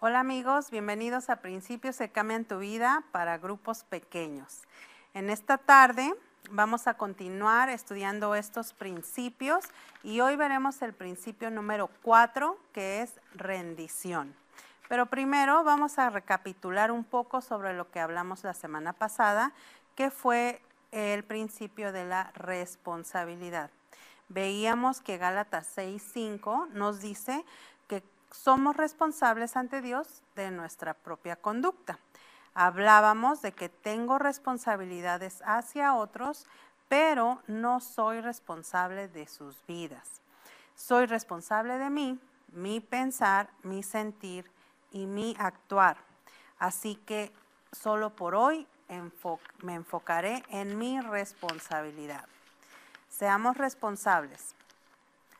Hola amigos, bienvenidos a Principios que cambian tu vida para grupos pequeños. En esta tarde vamos a continuar estudiando estos principios y hoy veremos el principio número 4 que es rendición. Pero primero vamos a recapitular un poco sobre lo que hablamos la semana pasada, que fue el principio de la responsabilidad. Veíamos que Gálatas 6.5 nos dice, somos responsables ante Dios de nuestra propia conducta. Hablábamos de que tengo responsabilidades hacia otros, pero no soy responsable de sus vidas. Soy responsable de mí, mi pensar, mi sentir y mi actuar. Así que solo por hoy me enfocaré en mi responsabilidad. Seamos responsables.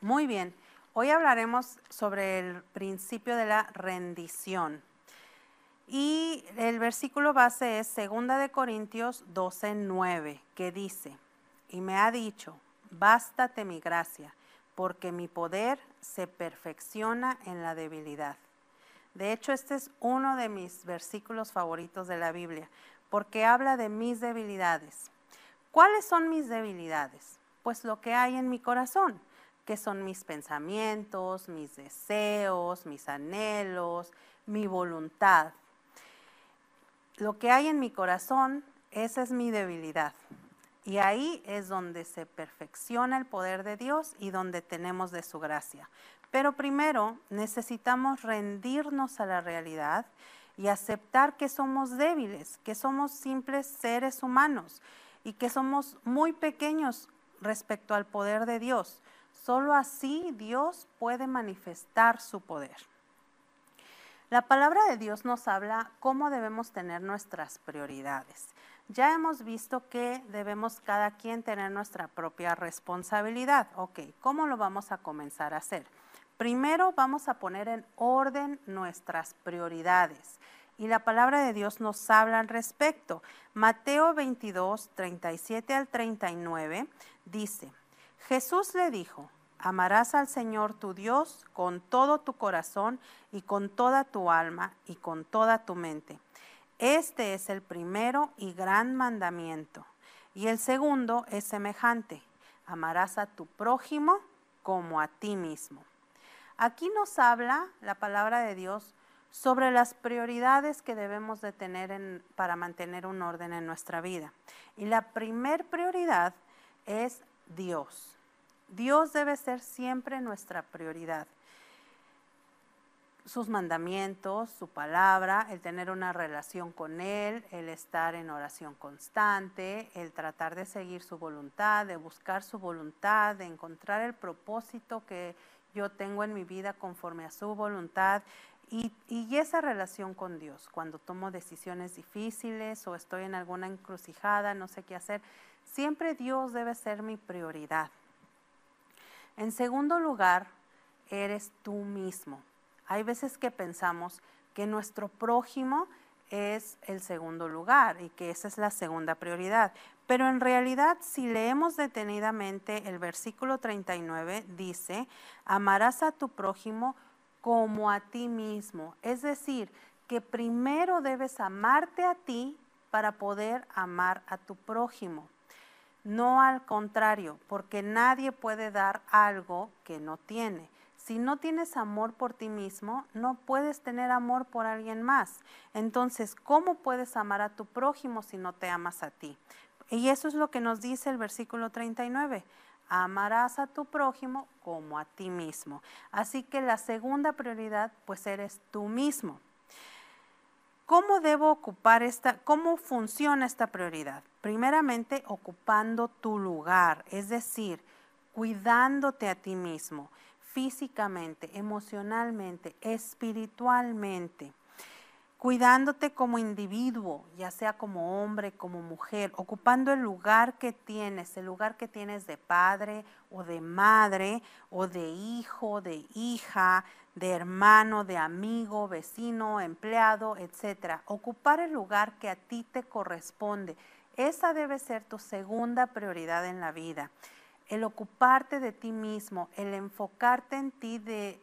Muy bien, Hoy hablaremos sobre el principio de la rendición. Y el versículo base es 2 de Corintios 12, 9, que dice, y me ha dicho, bástate mi gracia, porque mi poder se perfecciona en la debilidad. De hecho, este es uno de mis versículos favoritos de la Biblia, porque habla de mis debilidades. ¿Cuáles son mis debilidades? Pues lo que hay en mi corazón qué son mis pensamientos, mis deseos, mis anhelos, mi voluntad. Lo que hay en mi corazón, esa es mi debilidad. Y ahí es donde se perfecciona el poder de Dios y donde tenemos de su gracia. Pero primero necesitamos rendirnos a la realidad y aceptar que somos débiles, que somos simples seres humanos y que somos muy pequeños respecto al poder de Dios. Solo así Dios puede manifestar su poder. La palabra de Dios nos habla cómo debemos tener nuestras prioridades. Ya hemos visto que debemos cada quien tener nuestra propia responsabilidad. Ok, ¿cómo lo vamos a comenzar a hacer? Primero vamos a poner en orden nuestras prioridades. Y la palabra de Dios nos habla al respecto. Mateo 22, 37 al 39 dice, Jesús le dijo, amarás al Señor tu Dios con todo tu corazón y con toda tu alma y con toda tu mente. Este es el primero y gran mandamiento. Y el segundo es semejante, amarás a tu prójimo como a ti mismo. Aquí nos habla la palabra de Dios sobre las prioridades que debemos de tener para mantener un orden en nuestra vida. Y la primer prioridad es Dios. Dios debe ser siempre nuestra prioridad. Sus mandamientos, su palabra, el tener una relación con Él, el estar en oración constante, el tratar de seguir su voluntad, de buscar su voluntad, de encontrar el propósito que yo tengo en mi vida conforme a su voluntad, y, y, esa relación con Dios, cuando tomo decisiones difíciles o estoy en alguna encrucijada, no sé qué hacer, Siempre Dios debe ser mi prioridad. En segundo lugar, eres tú mismo. Hay veces que pensamos que nuestro prójimo es el segundo lugar y que esa es la segunda prioridad. Pero en realidad, si leemos detenidamente el versículo 39, dice, amarás a tu prójimo como a ti mismo. Es decir, que primero debes amarte a ti para poder amar a tu prójimo. No al contrario, porque nadie puede dar algo que no tiene. Si no tienes amor por ti mismo, no puedes tener amor por alguien más. Entonces, ¿cómo puedes amar a tu prójimo si no te amas a ti? Y eso es lo que nos dice el versículo 39. Amarás a tu prójimo como a ti mismo. Así que la segunda prioridad, pues eres tú mismo. ¿Cómo debo ocupar esta, cómo funciona esta prioridad? Primeramente, ocupando tu lugar, es decir, cuidándote a ti mismo, físicamente, emocionalmente, espiritualmente cuidándote como individuo, ya sea como hombre, como mujer, ocupando el lugar que tienes, el lugar que tienes de padre o de madre o de hijo, de hija, de hermano, de amigo, vecino, empleado, etcétera. Ocupar el lugar que a ti te corresponde. Esa debe ser tu segunda prioridad en la vida el ocuparte de ti mismo, el enfocarte en ti, de,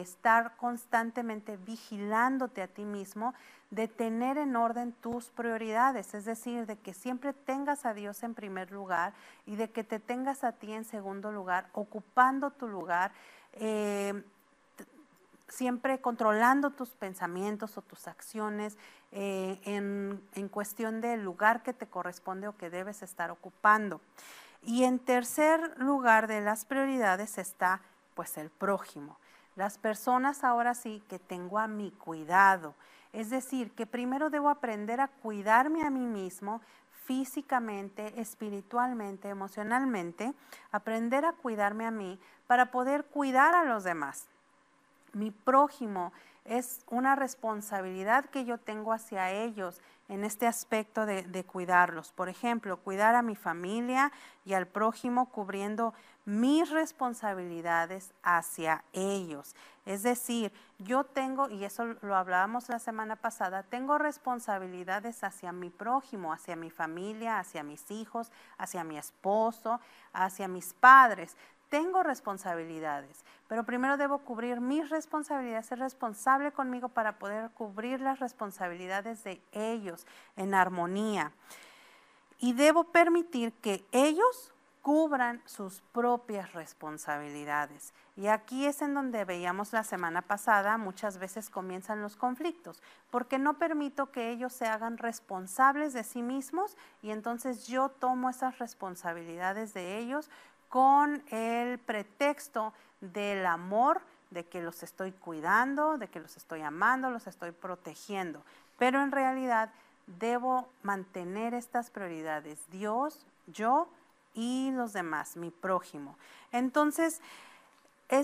estar constantemente vigilándote a ti mismo, de tener en orden tus prioridades, es decir, de que siempre tengas a Dios en primer lugar y de que te tengas a ti en segundo lugar, ocupando tu lugar. Eh, siempre controlando tus pensamientos o tus acciones eh, en cuestión del lugar que te corresponde o que debes estar ocupando. Y en tercer lugar de las prioridades está pues el prójimo. Las personas ahora sí que tengo a mi cuidado. Es decir, que primero debo aprender a cuidarme a mí mismo físicamente, espiritualmente, emocionalmente, aprender a cuidarme a mí para poder cuidar a los demás. Mi prójimo es una responsabilidad que yo tengo hacia ellos en este aspecto de, cuidarlos. Por ejemplo, cuidar a mi familia y al prójimo cubriendo mis responsabilidades hacia ellos. Es decir, yo tengo, y eso lo hablábamos la semana pasada, tengo responsabilidades hacia mi prójimo, hacia mi familia, hacia mis hijos, hacia mi esposo, hacia mis padres tengo responsabilidades, pero primero debo cubrir mis responsabilidades, ser responsable conmigo para poder cubrir las responsabilidades de ellos en armonía. Y debo permitir que ellos cubran sus propias responsabilidades. Y aquí es en donde veíamos la semana pasada, muchas veces comienzan los conflictos, porque no permito que ellos se hagan responsables de sí mismos y entonces yo tomo esas responsabilidades de ellos con el pretexto del amor, de que los estoy cuidando, de que los estoy amando, los estoy protegiendo. Pero en realidad debo mantener estas prioridades, Dios, yo y los demás, mi prójimo. Entonces, ¿qué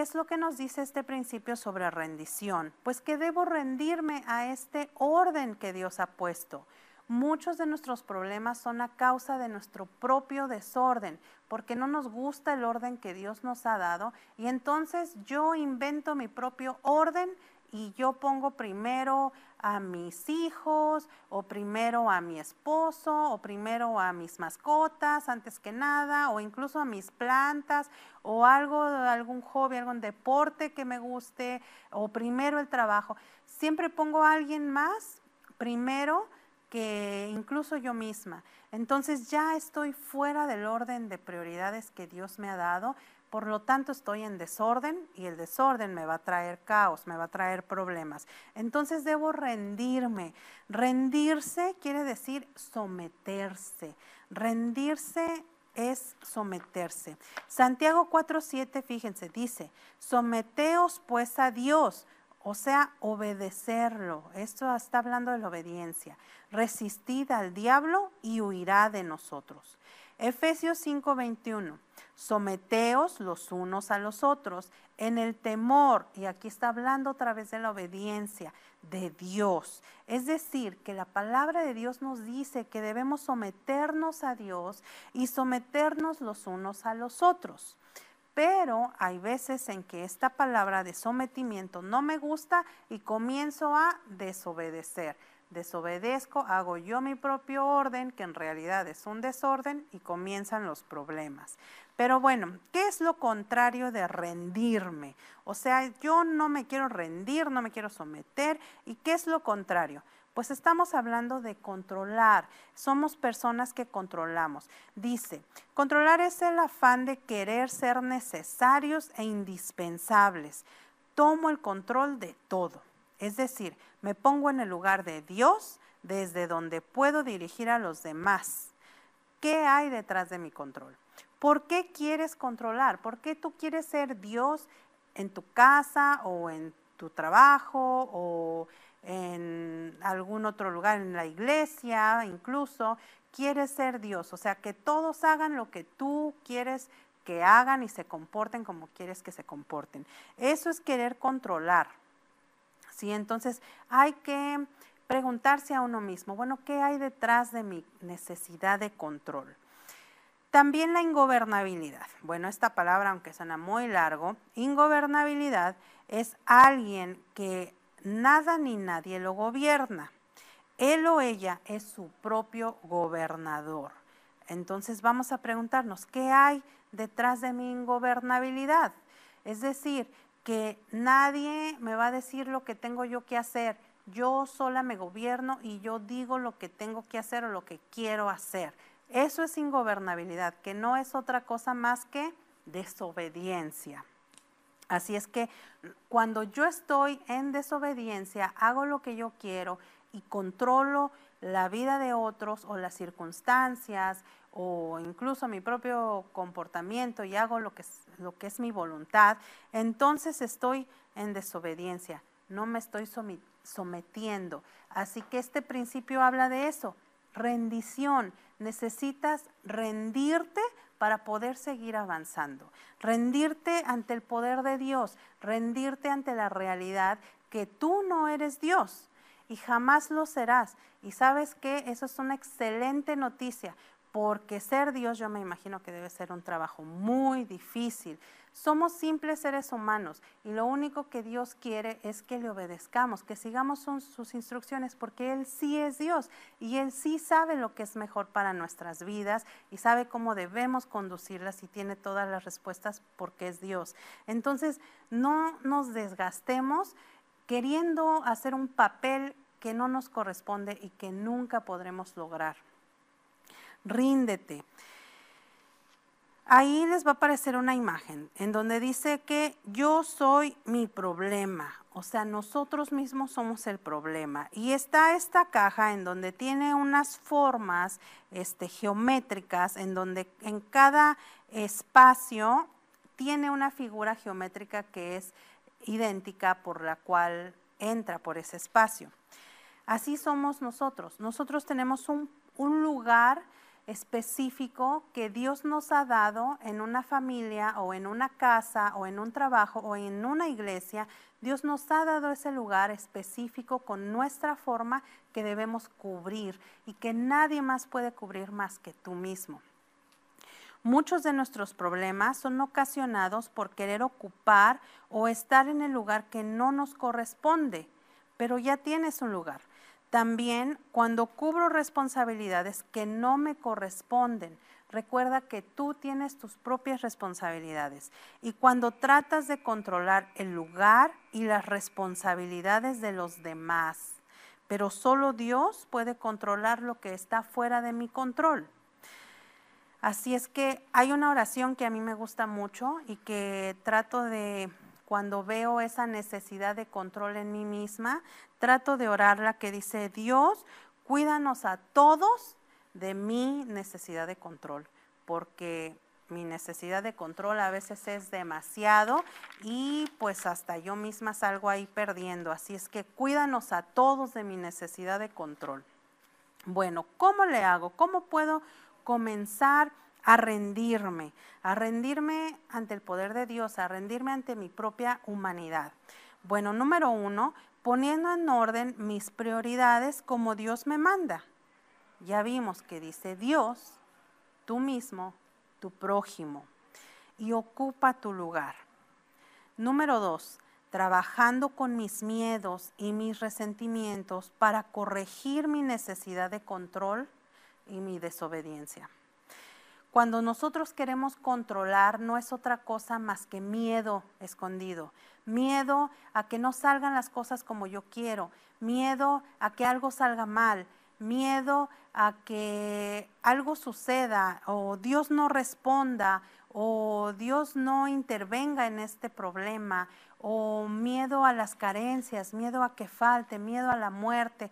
es lo que nos dice este principio sobre rendición? Pues que debo rendirme a este orden que Dios ha puesto. Muchos de nuestros problemas son a causa de nuestro propio desorden, porque no nos gusta el orden que Dios nos ha dado y entonces yo invento mi propio orden y yo pongo primero a mis hijos o primero a mi esposo o primero a mis mascotas antes que nada o incluso a mis plantas o algo algún hobby, algún deporte que me guste o primero el trabajo. Siempre pongo a alguien más primero que incluso yo misma. Entonces ya estoy fuera del orden de prioridades que Dios me ha dado, por lo tanto estoy en desorden y el desorden me va a traer caos, me va a traer problemas. Entonces debo rendirme. Rendirse quiere decir someterse. Rendirse es someterse. Santiago 4:7, fíjense, dice, someteos pues a Dios o sea, obedecerlo. Esto está hablando de la obediencia. Resistid al diablo y huirá de nosotros. Efesios 5:21. Someteos los unos a los otros en el temor, y aquí está hablando otra vez de la obediencia de Dios. Es decir, que la palabra de Dios nos dice que debemos someternos a Dios y someternos los unos a los otros pero hay veces en que esta palabra de sometimiento no me gusta y comienzo a desobedecer. Desobedezco, hago yo mi propio orden, que en realidad es un desorden, y comienzan los problemas. Pero bueno, ¿qué es lo contrario de rendirme? O sea, yo no me quiero rendir, no me quiero someter, ¿y qué es lo contrario? Pues estamos hablando de controlar. Somos personas que controlamos. Dice, controlar es el afán de querer ser necesarios e indispensables. Tomo el control de todo. Es decir, me pongo en el lugar de Dios desde donde puedo dirigir a los demás. ¿Qué hay detrás de mi control? ¿Por qué quieres controlar? ¿Por qué tú quieres ser Dios en tu casa o en tu trabajo o en algún otro lugar, en la iglesia incluso, quieres ser Dios, o sea, que todos hagan lo que tú quieres que hagan y se comporten como quieres que se comporten. Eso es querer controlar. Entonces hay que preguntarse a uno mismo, bueno, ¿qué hay detrás de mi necesidad de control? También la ingobernabilidad. Bueno, esta palabra, aunque suena muy largo, ingobernabilidad es alguien que Nada ni nadie lo gobierna. Él o ella es su propio gobernador. Entonces vamos a preguntarnos, ¿qué hay detrás de mi ingobernabilidad? Es decir, que nadie me va a decir lo que tengo yo que hacer. Yo sola me gobierno y yo digo lo que tengo que hacer o lo que quiero hacer. Eso es ingobernabilidad, que no es otra cosa más que desobediencia. Así es que cuando yo estoy en desobediencia, hago lo que yo quiero y controlo la vida de otros o las circunstancias o incluso mi propio comportamiento y hago lo que, es, mi voluntad, entonces estoy en desobediencia, no me estoy sometiendo. Así que este principio habla de eso, rendición. Necesitas rendirte para poder seguir avanzando. Rendirte ante el poder de Dios, rendirte ante la realidad que tú no eres Dios y jamás lo serás. Y sabes que eso es una excelente noticia, porque ser Dios yo me imagino que debe ser un trabajo muy difícil. Somos simples seres humanos y lo único que Dios quiere es que le obedezcamos, que sigamos sus instrucciones, porque Él sí es Dios y Él sí sabe lo que es mejor para nuestras vidas y sabe cómo debemos conducirlas y tiene todas las respuestas porque es Dios. Entonces, no nos desgastemos queriendo hacer un papel que no nos corresponde y que nunca podremos lograr. Ríndete ahí les va a aparecer una imagen en donde dice que yo soy mi problema, o sea, nosotros mismos somos el problema. Y está esta caja en donde tiene unas formas este, geométricas, en donde en cada espacio tiene una figura geométrica que es idéntica por la cual entra por ese espacio. Así somos nosotros. Nosotros tenemos un, un lugar específico que Dios nos ha dado en una familia o en una casa o en un trabajo o en una iglesia, Dios nos ha dado ese lugar específico con nuestra forma que debemos cubrir y que nadie más puede cubrir más que tú mismo. Muchos de nuestros problemas son ocasionados por querer ocupar o estar en el lugar que no nos corresponde, pero ya tienes un lugar. También cuando cubro responsabilidades que no me corresponden, recuerda que tú tienes tus propias responsabilidades. Y cuando tratas de controlar el lugar y las responsabilidades de los demás, pero solo Dios puede controlar lo que está fuera de mi control. Así es que hay una oración que a mí me gusta mucho y que trato de cuando veo esa necesidad de control en mí misma, trato de orar la que dice, Dios, cuídanos a todos de mi necesidad de control, porque mi necesidad de control a veces es demasiado y pues hasta yo misma salgo ahí perdiendo. Así es que cuídanos a todos de mi necesidad de control. Bueno, ¿cómo le hago? ¿Cómo puedo comenzar a rendirme, a rendirme ante el poder de Dios, a rendirme ante mi propia humanidad. Bueno, número uno, poniendo en orden mis prioridades como Dios me manda. Ya vimos que dice Dios, tú mismo, tu prójimo, y ocupa tu lugar. Número dos, trabajando con mis miedos y mis resentimientos para corregir mi necesidad de control y mi desobediencia. Cuando nosotros queremos controlar no es otra cosa más que miedo escondido, miedo a que no salgan las cosas como yo quiero, miedo a que algo salga mal, miedo a que algo suceda o Dios no responda o Dios no intervenga en este problema o miedo a las carencias, miedo a que falte, miedo a la muerte.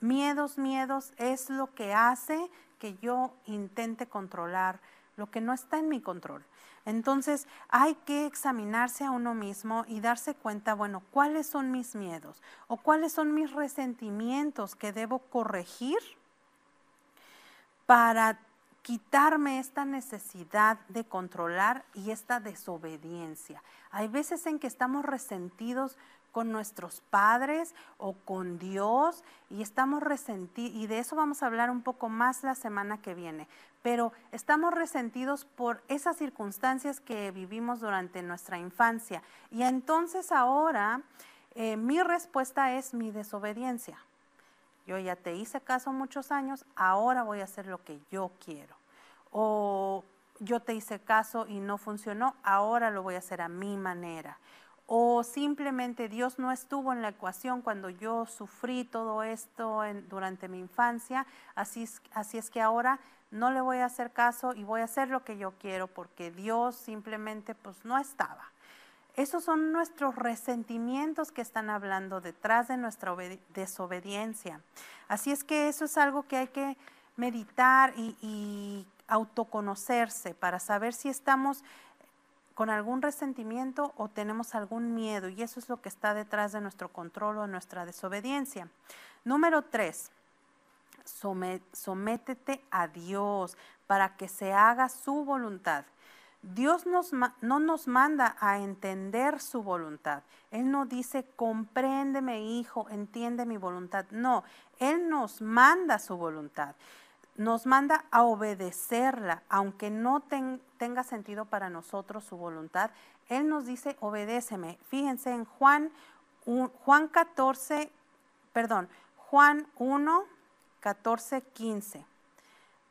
Miedos, miedos es lo que hace que yo intente controlar lo que no está en mi control. Entonces, hay que examinarse a uno mismo y darse cuenta, bueno, cuáles son mis miedos o cuáles son mis resentimientos que debo corregir para quitarme esta necesidad de controlar y esta desobediencia. Hay veces en que estamos resentidos con nuestros padres o con Dios y estamos resentidos, y de eso vamos a hablar un poco más la semana que viene, pero estamos resentidos por esas circunstancias que vivimos durante nuestra infancia. Y entonces ahora eh, mi respuesta es mi desobediencia yo ya te hice caso muchos años, ahora voy a hacer lo que yo quiero. O yo te hice caso y no funcionó, ahora lo voy a hacer a mi manera. O simplemente Dios no estuvo en la ecuación cuando yo sufrí todo esto durante mi infancia, así es, así es que ahora no le voy a hacer caso y voy a hacer lo que yo quiero porque Dios simplemente pues no estaba. Esos son nuestros resentimientos que están hablando detrás de nuestra desobediencia. Así es que eso es algo que hay que meditar y, autoconocerse para saber si estamos con algún resentimiento o tenemos algún miedo y eso es lo que está detrás de nuestro control o nuestra desobediencia. Número tres, sométete a Dios para que se haga su voluntad. Dios no nos manda a entender su voluntad. Él no dice, compréndeme hijo, entiende mi voluntad. No, Él nos manda su voluntad. Nos manda a obedecerla, aunque no tenga sentido para nosotros su voluntad. Él nos dice, obedéceme. Fíjense en Juan, Juan 14, perdón, Juan 1, 14, 15.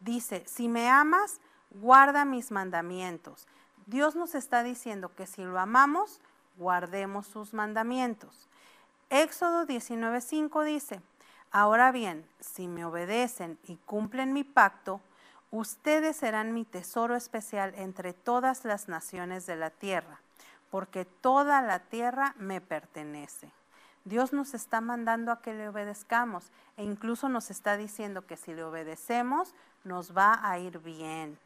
Dice, si me amas, guarda mis mandamientos. Dios nos está diciendo que si lo amamos, guardemos sus mandamientos. Éxodo 19:5 dice, Ahora bien, si me obedecen y cumplen mi pacto, ustedes serán mi tesoro especial entre todas las naciones de la tierra, porque toda la tierra me pertenece. Dios nos está mandando a que le obedezcamos e incluso nos está diciendo que si le obedecemos nos va a ir bien.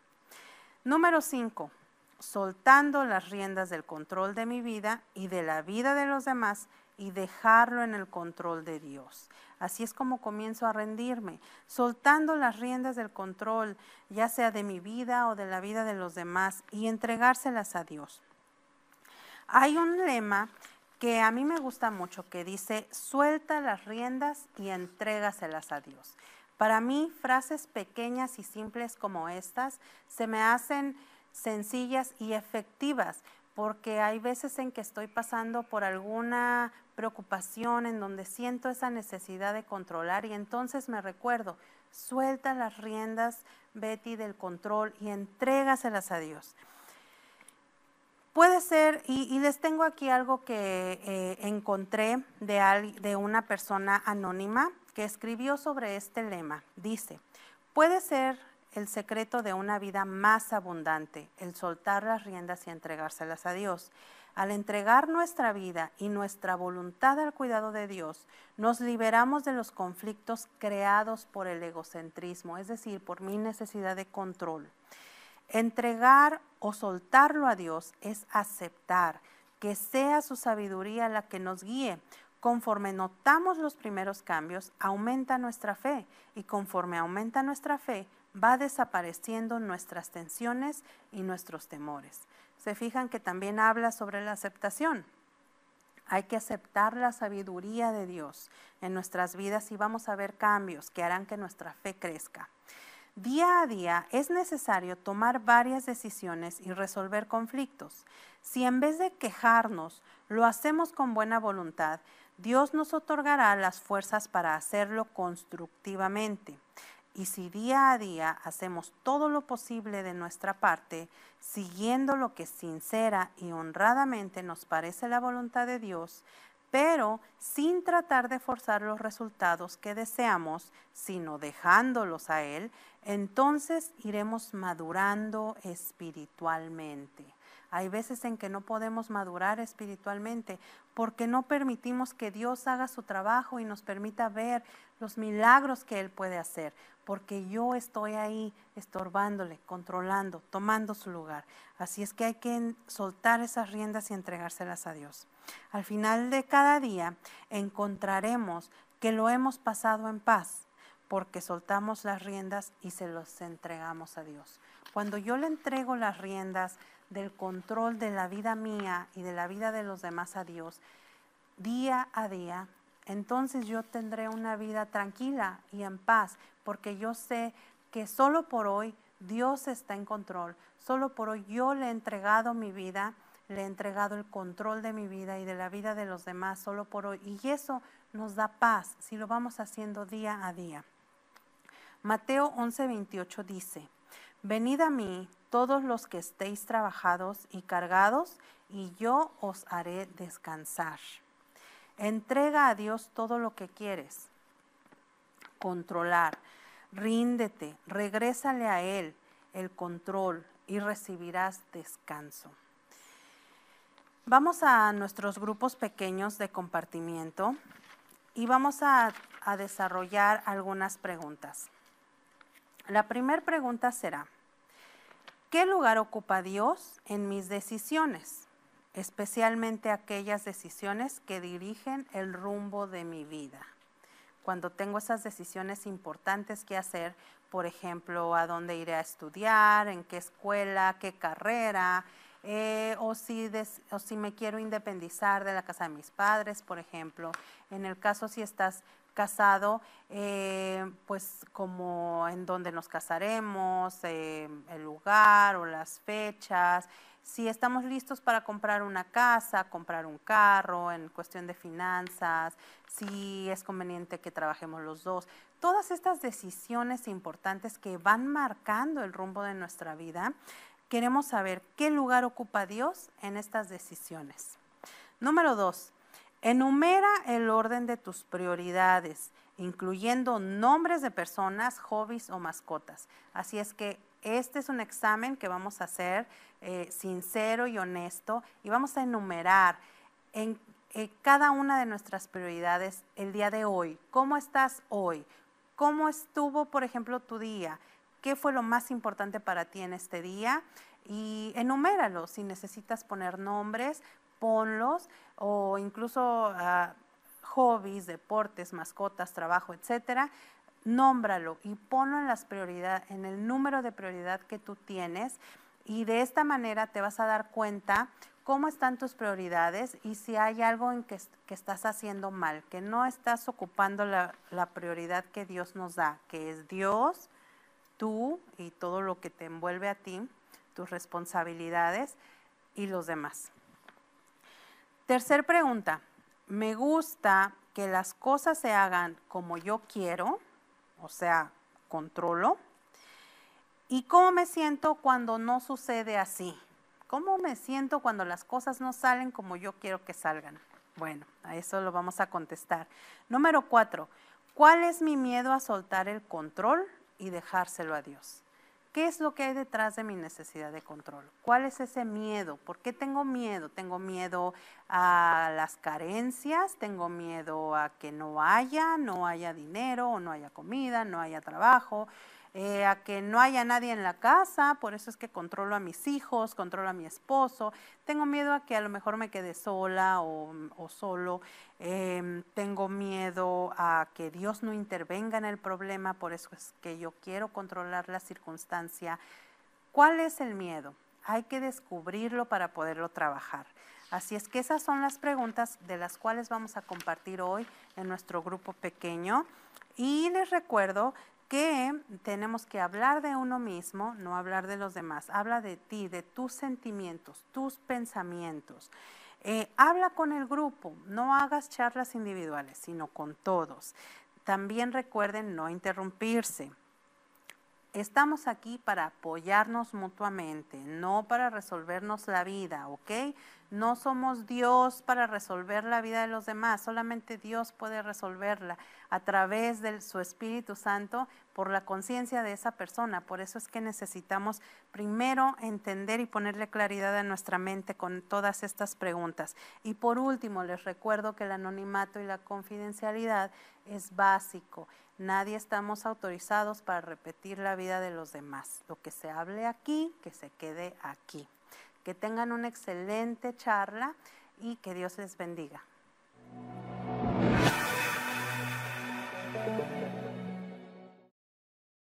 Número 5. Soltando las riendas del control de mi vida y de la vida de los demás y dejarlo en el control de Dios. Así es como comienzo a rendirme, soltando las riendas del control, ya sea de mi vida o de la vida de los demás, y entregárselas a Dios. Hay un lema que a mí me gusta mucho que dice, suelta las riendas y entrégaselas a Dios. Para mí, frases pequeñas y simples como estas se me hacen sencillas y efectivas porque hay veces en que estoy pasando por alguna preocupación en donde siento esa necesidad de controlar y entonces me recuerdo, suelta las riendas, Betty, del control y entrégaselas a Dios. Puede ser, y, les tengo aquí algo que eh, encontré de, de una persona anónima que escribió sobre este lema. Dice, puede ser el secreto de una vida más abundante, el soltar las riendas y entregárselas a Dios. Al entregar nuestra vida y nuestra voluntad al cuidado de Dios, nos liberamos de los conflictos creados por el egocentrismo, es decir, por mi necesidad de control. Entregar o soltarlo a Dios es aceptar que sea su sabiduría la que nos guíe. Conforme notamos los primeros cambios, aumenta nuestra fe y conforme aumenta nuestra fe, va desapareciendo nuestras tensiones y nuestros temores. Se fijan que también habla sobre la aceptación. Hay que aceptar la sabiduría de Dios en nuestras vidas y vamos a ver cambios que harán que nuestra fe crezca. Día a día es necesario tomar varias decisiones y resolver conflictos. Si en vez de quejarnos lo hacemos con buena voluntad, Dios nos otorgará las fuerzas para hacerlo constructivamente. Y si día a día hacemos todo lo posible de nuestra parte, siguiendo lo que sincera y honradamente nos parece la voluntad de Dios, pero sin tratar de forzar los resultados que deseamos, sino dejándolos a Él, entonces iremos madurando espiritualmente. Hay veces en que no podemos madurar espiritualmente porque no permitimos que Dios haga su trabajo y nos permita ver los milagros que Él puede hacer, porque yo estoy ahí estorbándole, controlando, tomando su lugar. Así es que hay que soltar esas riendas y entregárselas a Dios. Al final de cada día encontraremos que lo hemos pasado en paz, porque soltamos las riendas y se los entregamos a Dios. Cuando yo le entrego las riendas del control de la vida mía y de la vida de los demás a Dios día a día, entonces yo tendré una vida tranquila y en paz, porque yo sé que solo por hoy Dios está en control, solo por hoy yo le he entregado mi vida, le he entregado el control de mi vida y de la vida de los demás, solo por hoy. Y eso nos da paz si lo vamos haciendo día a día. Mateo 11:28 dice, venid a mí todos los que estéis trabajados y cargados, y yo os haré descansar. Entrega a Dios todo lo que quieres controlar. Ríndete, regrésale a Él el control y recibirás descanso. Vamos a nuestros grupos pequeños de compartimiento y vamos a, a desarrollar algunas preguntas. La primera pregunta será, ¿Qué lugar ocupa Dios en mis decisiones? Especialmente aquellas decisiones que dirigen el rumbo de mi vida. Cuando tengo esas decisiones importantes que hacer, por ejemplo, a dónde iré a estudiar, en qué escuela, qué carrera, eh, o, si o si me quiero independizar de la casa de mis padres, por ejemplo. En el caso si estás casado, eh, pues como en dónde nos casaremos, eh, el lugar o las fechas, si estamos listos para comprar una casa, comprar un carro, en cuestión de finanzas, si es conveniente que trabajemos los dos. Todas estas decisiones importantes que van marcando el rumbo de nuestra vida, queremos saber qué lugar ocupa Dios en estas decisiones. Número dos, Enumera el orden de tus prioridades, incluyendo nombres de personas, hobbies o mascotas. Así es que este es un examen que vamos a hacer eh, sincero y honesto y vamos a enumerar en, eh, cada una de nuestras prioridades el día de hoy. ¿Cómo estás hoy? ¿Cómo estuvo, por ejemplo, tu día? ¿Qué fue lo más importante para ti en este día? y enuméralo, si necesitas poner nombres, ponlos o incluso ah, hobbies, deportes, mascotas, trabajo, etcétera, nómbralo y ponlo en las prioridades, en el número de prioridad que tú tienes y de esta manera te vas a dar cuenta cómo están tus prioridades y si hay algo en que, estás haciendo mal, que no estás ocupando la, la prioridad que Dios nos da, que es Dios, tú y todo lo que te envuelve a ti, tus responsabilidades y los demás. Tercer pregunta, me gusta que las cosas se hagan como yo quiero, o sea, controlo. ¿Y cómo me siento cuando no sucede así? ¿Cómo me siento cuando las cosas no salen como yo quiero que salgan? Bueno, a eso lo vamos a contestar. Número cuatro, ¿cuál es mi miedo a soltar el control y dejárselo a Dios? ¿Qué es lo que hay detrás de mi necesidad de control? ¿Cuál es ese miedo? ¿Por qué tengo miedo? Tengo miedo a las carencias, tengo miedo a que no haya, no haya dinero o no haya comida, no haya trabajo, eh, a que no haya nadie en la casa, por eso es que controlo a mis hijos, controlo a mi esposo, tengo miedo a que a lo mejor me quede sola o, mm, solo, em, tengo miedo a que Dios no intervenga en el problema, por eso es que yo quiero controlar la circunstancia. ¿Cuál es el miedo? Hay que descubrirlo para poderlo trabajar. Así es que esas son las preguntas de las cuales vamos a compartir hoy en nuestro grupo pequeño. Y les recuerdo que tenemos que hablar de uno mismo, no hablar de los demás. Habla de ti, de tus sentimientos, tus pensamientos. Eh, habla con el grupo, no hagas charlas individuales, sino con todos. También recuerden no interrumpirse. Estamos aquí para apoyarnos mutuamente, no para resolvernos la vida, ¿ok? No somos Dios para resolver la vida de los demás, solamente Dios puede resolverla a través de su Espíritu Santo por la conciencia de esa persona. Por eso es que necesitamos primero entender y ponerle claridad a nuestra mente con todas estas preguntas. Y por último, les recuerdo que el anonimato y la confidencialidad es básico Nadie estamos autorizados para repetir la vida de los demás. Lo que se hable aquí, que se quede aquí. Que tengan una excelente charla y que Dios les bendiga.